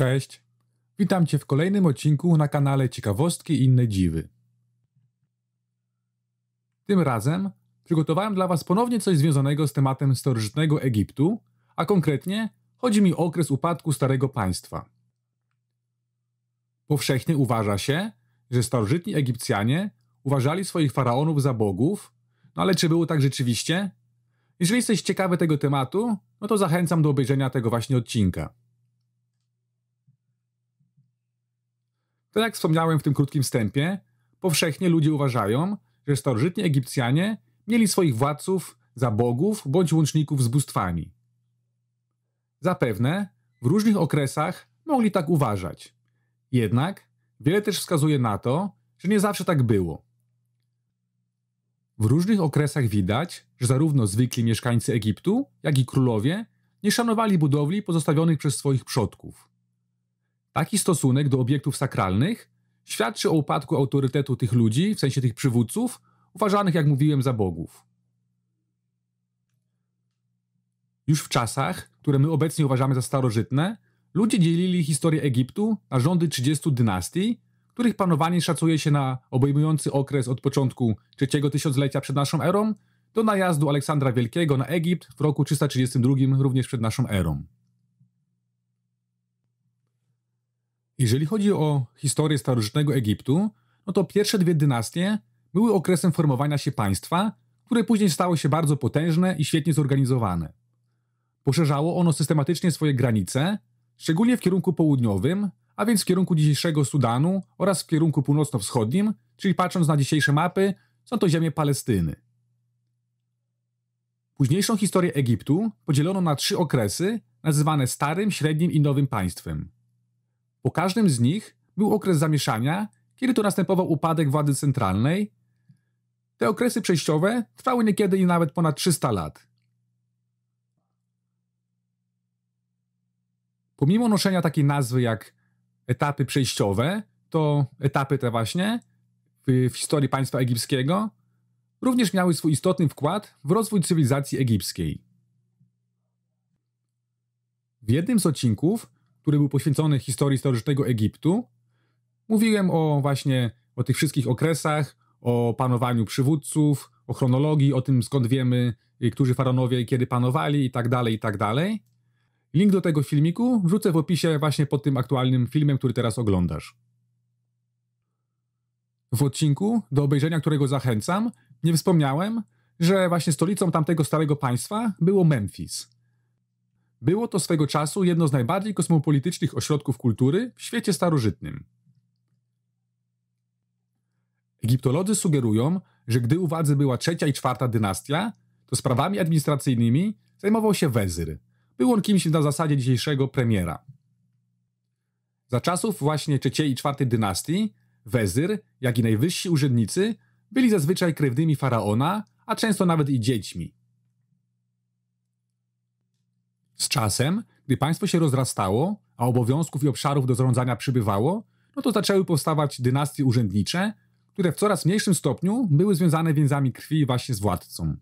Cześć. Witam Cię w kolejnym odcinku na kanale Ciekawostki i inne dziwy. Tym razem przygotowałem dla Was ponownie coś związanego z tematem starożytnego Egiptu, a konkretnie chodzi mi o okres upadku Starego Państwa. Powszechnie uważa się, że starożytni Egipcjanie uważali swoich faraonów za bogów, no ale czy było tak rzeczywiście? Jeżeli jesteś ciekawy tego tematu, no to zachęcam do obejrzenia tego właśnie odcinka. To jak wspomniałem w tym krótkim wstępie, powszechnie ludzie uważają, że starożytni Egipcjanie mieli swoich władców za bogów bądź łączników z bóstwami. Zapewne w różnych okresach mogli tak uważać. Jednak wiele też wskazuje na to, że nie zawsze tak było. W różnych okresach widać, że zarówno zwykli mieszkańcy Egiptu, jak i królowie nie szanowali budowli pozostawionych przez swoich przodków. Taki stosunek do obiektów sakralnych świadczy o upadku autorytetu tych ludzi, w sensie tych przywódców, uważanych, jak mówiłem, za bogów. Już w czasach, które my obecnie uważamy za starożytne, ludzie dzielili historię Egiptu na rządy 30 dynastii, których panowanie szacuje się na obejmujący okres od początku III tysiąclecia przed naszą erą do najazdu Aleksandra Wielkiego na Egipt w roku 332 również przed naszą erą. Jeżeli chodzi o historię starożytnego Egiptu, no to pierwsze dwie dynastie były okresem formowania się państwa, które później stało się bardzo potężne i świetnie zorganizowane. Poszerzało ono systematycznie swoje granice, szczególnie w kierunku południowym, a więc w kierunku dzisiejszego Sudanu oraz w kierunku północno-wschodnim, czyli patrząc na dzisiejsze mapy, są to ziemie Palestyny. Późniejszą historię Egiptu podzielono na trzy okresy, nazywane Starym, Średnim i Nowym Państwem – po każdym z nich był okres zamieszania, kiedy to następował upadek władzy centralnej. Te okresy przejściowe trwały niekiedy i nawet ponad 300 lat. Pomimo noszenia takiej nazwy jak etapy przejściowe, to etapy te właśnie w, w historii państwa egipskiego również miały swój istotny wkład w rozwój cywilizacji egipskiej. W jednym z odcinków który był poświęcony historii starożytnego Egiptu. Mówiłem o właśnie o tych wszystkich okresach, o panowaniu przywódców, o chronologii, o tym skąd wiemy, y, którzy faraonowie kiedy panowali i tak dalej, i tak dalej. Link do tego filmiku wrzucę w opisie właśnie pod tym aktualnym filmem, który teraz oglądasz. W odcinku, do obejrzenia którego zachęcam, nie wspomniałem, że właśnie stolicą tamtego starego państwa było Memphis. Było to swego czasu jedno z najbardziej kosmopolitycznych ośrodków kultury w świecie starożytnym. Egiptolodzy sugerują, że gdy u władzy była trzecia i czwarta dynastia, to sprawami administracyjnymi zajmował się wezyr. Był on kimś na zasadzie dzisiejszego premiera. Za czasów właśnie trzeciej i czwartej dynastii wezyr, jak i najwyżsi urzędnicy byli zazwyczaj krewnymi faraona, a często nawet i dziećmi. czasem, gdy państwo się rozrastało, a obowiązków i obszarów do zarządzania przybywało, no to zaczęły powstawać dynastie urzędnicze, które w coraz mniejszym stopniu były związane więzami krwi właśnie z władcą.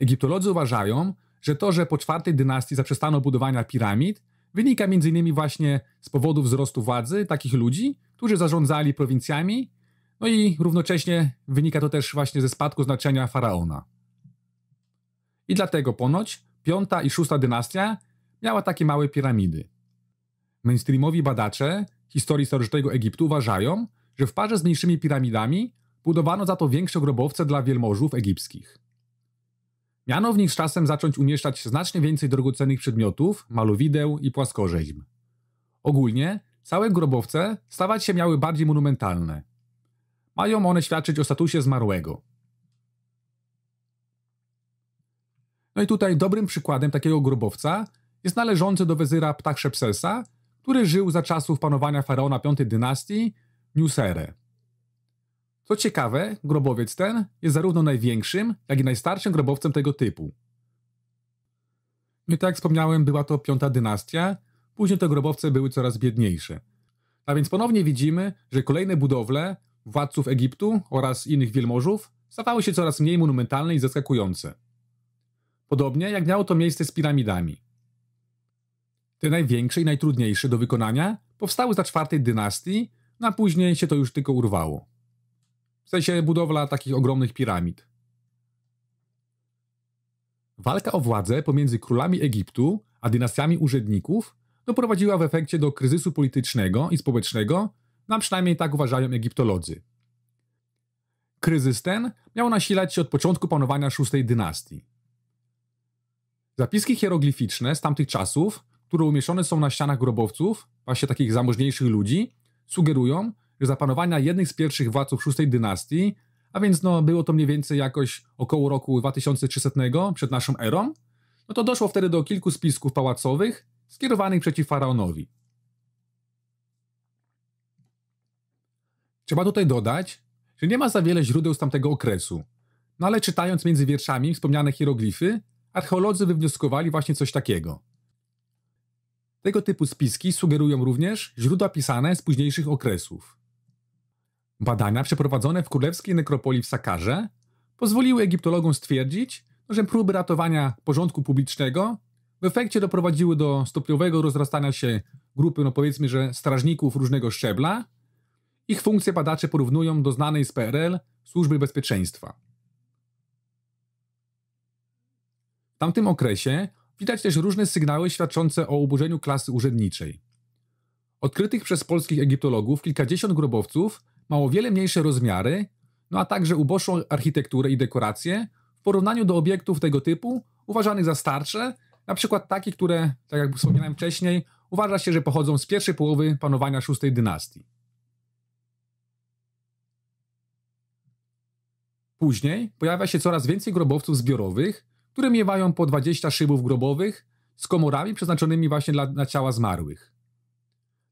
Egiptolodzy uważają, że to, że po czwartej dynastii zaprzestano budowania piramid, wynika m.in. właśnie z powodu wzrostu władzy takich ludzi, którzy zarządzali prowincjami, no i równocześnie wynika to też właśnie ze spadku znaczenia faraona. I dlatego ponoć piąta i szósta dynastia miała takie małe piramidy. Mainstreamowi badacze historii starożytnego Egiptu uważają, że w parze z mniejszymi piramidami budowano za to większe grobowce dla wielmożów egipskich. Miano w nich z czasem zacząć umieszczać znacznie więcej drogocennych przedmiotów, malowideł i płaskorzeźb. Ogólnie całe grobowce stawać się miały bardziej monumentalne. Mają one świadczyć o statusie zmarłego – No i tutaj dobrym przykładem takiego grobowca jest należący do wezyra ptah Szepsesa, który żył za czasów panowania faraona V dynastii Nusere. Co ciekawe, grobowiec ten jest zarówno największym, jak i najstarszym grobowcem tego typu. I tak jak wspomniałem, była to piąta dynastia, później te grobowce były coraz biedniejsze. A więc ponownie widzimy, że kolejne budowle władców Egiptu oraz innych wielmożów stawały się coraz mniej monumentalne i zaskakujące. Podobnie jak miało to miejsce z piramidami. Te największe i najtrudniejsze do wykonania powstały za czwartej dynastii, no a później się to już tylko urwało. W sensie budowla takich ogromnych piramid. Walka o władzę pomiędzy królami Egiptu a dynastiami urzędników doprowadziła w efekcie do kryzysu politycznego i społecznego, na no przynajmniej tak uważają egiptolodzy. Kryzys ten miał nasilać się od początku panowania szóstej dynastii. Zapiski hieroglificzne z tamtych czasów, które umieszczone są na ścianach grobowców, właśnie takich zamożniejszych ludzi, sugerują, że za panowania jednych z pierwszych władców VI dynastii, a więc no, było to mniej więcej jakoś około roku 2300 przed naszą erą, no to doszło wtedy do kilku spisków pałacowych skierowanych przeciw faraonowi. Trzeba tutaj dodać, że nie ma za wiele źródeł z tamtego okresu, no ale czytając między wierszami wspomniane hieroglify, Archeolodzy wywnioskowali właśnie coś takiego. Tego typu spiski sugerują również źródła pisane z późniejszych okresów. Badania przeprowadzone w królewskiej nekropolii w Sakarze pozwoliły egiptologom stwierdzić, że próby ratowania porządku publicznego w efekcie doprowadziły do stopniowego rozrastania się grupy, no powiedzmy, że strażników różnego szczebla. Ich funkcje badacze porównują do znanej z PRL służby bezpieczeństwa. W tamtym okresie widać też różne sygnały świadczące o uburzeniu klasy urzędniczej. Odkrytych przez polskich egiptologów kilkadziesiąt grobowców ma o wiele mniejsze rozmiary, no a także uboższą architekturę i dekoracje w porównaniu do obiektów tego typu uważanych za starsze, na przykład takie, które, tak jak wspominałem wcześniej, uważa się, że pochodzą z pierwszej połowy panowania VI dynastii. Później pojawia się coraz więcej grobowców zbiorowych, które miewają po 20 szybów grobowych z komorami przeznaczonymi właśnie dla, dla ciała zmarłych.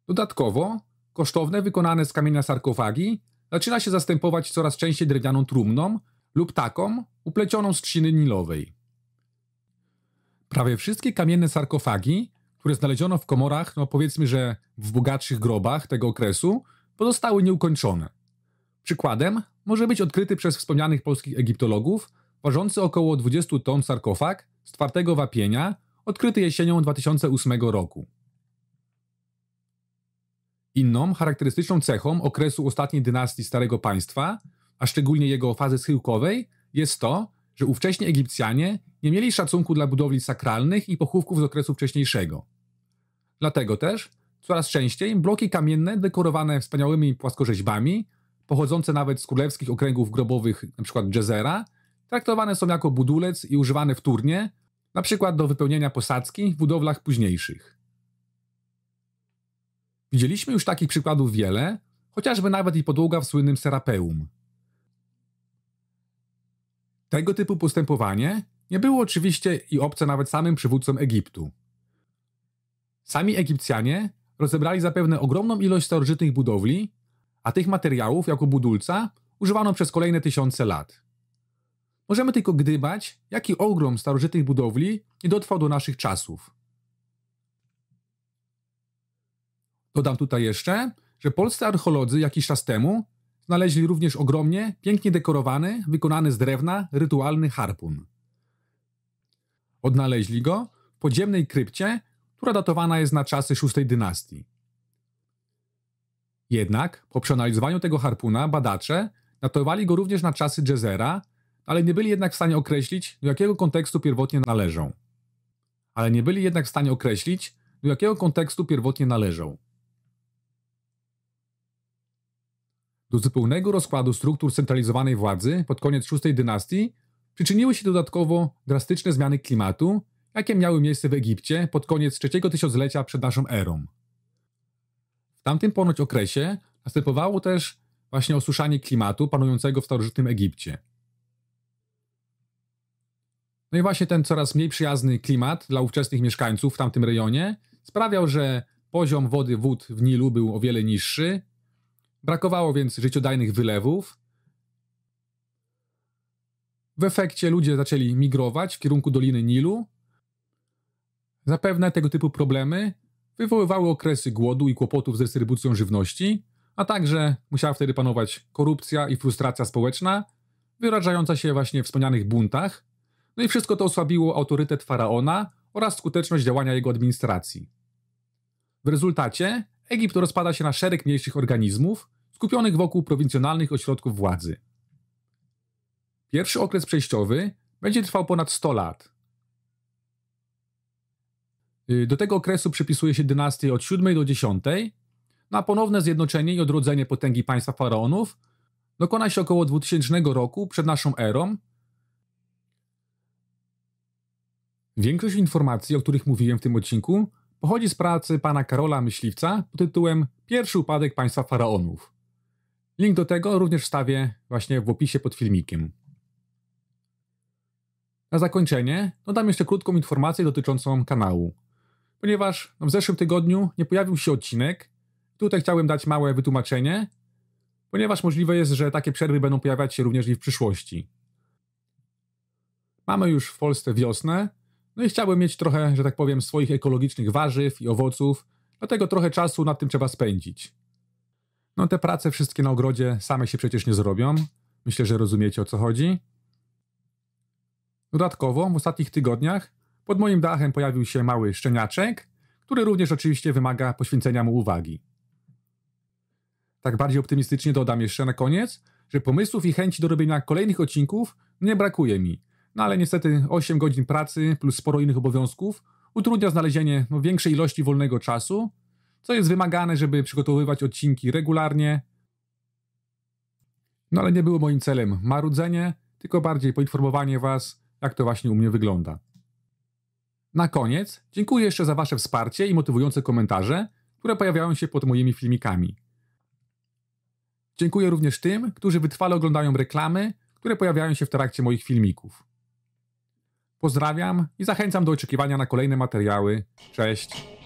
Dodatkowo kosztowne, wykonane z kamienia sarkofagi zaczyna się zastępować coraz częściej drewnianą trumną lub taką uplecioną z trzciny nilowej. Prawie wszystkie kamienne sarkofagi, które znaleziono w komorach, no powiedzmy, że w bogatszych grobach tego okresu, pozostały nieukończone. Przykładem może być odkryty przez wspomnianych polskich egiptologów ważący około 20 ton sarkofag z twardego wapienia, odkryty jesienią 2008 roku. Inną charakterystyczną cechą okresu ostatniej dynastii Starego Państwa, a szczególnie jego fazy schyłkowej, jest to, że ówcześni Egipcjanie nie mieli szacunku dla budowli sakralnych i pochówków z okresu wcześniejszego. Dlatego też coraz częściej bloki kamienne dekorowane wspaniałymi płaskorzeźbami, pochodzące nawet z królewskich okręgów grobowych np. Jezera, traktowane są jako budulec i używane wtórnie, na przykład do wypełnienia posadzki w budowlach późniejszych. Widzieliśmy już takich przykładów wiele, chociażby nawet i podłoga w słynnym Serapeum. Tego typu postępowanie nie było oczywiście i obce nawet samym przywódcom Egiptu. Sami Egipcjanie rozebrali zapewne ogromną ilość starożytnych budowli, a tych materiałów jako budulca używano przez kolejne tysiące lat. Możemy tylko gdybać, jaki ogrom starożytnych budowli nie dotrwał do naszych czasów. Dodam tutaj jeszcze, że polscy archeolodzy jakiś czas temu znaleźli również ogromnie, pięknie dekorowany, wykonany z drewna, rytualny harpun. Odnaleźli go w podziemnej krypcie, która datowana jest na czasy VI dynastii. Jednak po przeanalizowaniu tego harpuna badacze datowali go również na czasy Jezera, ale nie byli jednak w stanie określić, do jakiego kontekstu pierwotnie należą. Ale nie byli jednak w stanie określić, do jakiego kontekstu pierwotnie należą. Do zupełnego rozkładu struktur centralizowanej władzy pod koniec VI dynastii przyczyniły się dodatkowo drastyczne zmiany klimatu, jakie miały miejsce w Egipcie pod koniec trzeciego tysiąclecia przed naszą erą. W tamtym ponoć okresie następowało też właśnie osuszanie klimatu panującego w starożytnym Egipcie. No i właśnie ten coraz mniej przyjazny klimat dla ówczesnych mieszkańców w tamtym rejonie sprawiał, że poziom wody wód w Nilu był o wiele niższy, brakowało więc życiodajnych wylewów. W efekcie ludzie zaczęli migrować w kierunku Doliny Nilu. Zapewne tego typu problemy wywoływały okresy głodu i kłopotów z dystrybucją żywności, a także musiała wtedy panować korupcja i frustracja społeczna, wyrażająca się właśnie w wspomnianych buntach, no i wszystko to osłabiło autorytet faraona oraz skuteczność działania jego administracji. W rezultacie Egipt rozpada się na szereg mniejszych organizmów, skupionych wokół prowincjonalnych ośrodków władzy. Pierwszy okres przejściowy będzie trwał ponad 100 lat. Y, do tego okresu przypisuje się dynastie od 7 do 10. Na ponowne zjednoczenie i odrodzenie potęgi państwa faraonów dokona się około 2000 roku przed naszą erą, Większość informacji, o których mówiłem w tym odcinku, pochodzi z pracy pana Karola Myśliwca pod tytułem Pierwszy upadek państwa faraonów. Link do tego również wstawię właśnie w opisie pod filmikiem. Na zakończenie dodam jeszcze krótką informację dotyczącą kanału. Ponieważ w zeszłym tygodniu nie pojawił się odcinek, tutaj chciałem dać małe wytłumaczenie, ponieważ możliwe jest, że takie przerwy będą pojawiać się również i w przyszłości. Mamy już w Polsce wiosnę, no i chciałbym mieć trochę, że tak powiem, swoich ekologicznych warzyw i owoców, dlatego trochę czasu nad tym trzeba spędzić. No te prace wszystkie na ogrodzie same się przecież nie zrobią. Myślę, że rozumiecie o co chodzi. Dodatkowo w ostatnich tygodniach pod moim dachem pojawił się mały szczeniaczek, który również oczywiście wymaga poświęcenia mu uwagi. Tak bardziej optymistycznie dodam jeszcze na koniec, że pomysłów i chęci do robienia kolejnych odcinków nie brakuje mi, no ale niestety 8 godzin pracy plus sporo innych obowiązków utrudnia znalezienie no, większej ilości wolnego czasu, co jest wymagane, żeby przygotowywać odcinki regularnie. No ale nie było moim celem marudzenie, tylko bardziej poinformowanie Was, jak to właśnie u mnie wygląda. Na koniec dziękuję jeszcze za Wasze wsparcie i motywujące komentarze, które pojawiają się pod moimi filmikami. Dziękuję również tym, którzy wytrwale oglądają reklamy, które pojawiają się w trakcie moich filmików. Pozdrawiam i zachęcam do oczekiwania na kolejne materiały. Cześć!